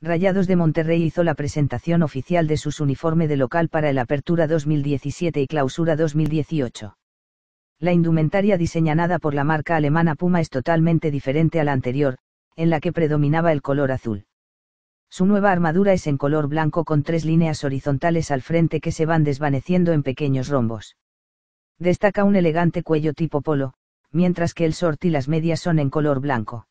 Rayados de Monterrey hizo la presentación oficial de sus uniforme de local para el Apertura 2017 y Clausura 2018. La indumentaria diseñada por la marca alemana Puma es totalmente diferente a la anterior, en la que predominaba el color azul. Su nueva armadura es en color blanco con tres líneas horizontales al frente que se van desvaneciendo en pequeños rombos. Destaca un elegante cuello tipo polo, mientras que el short y las medias son en color blanco.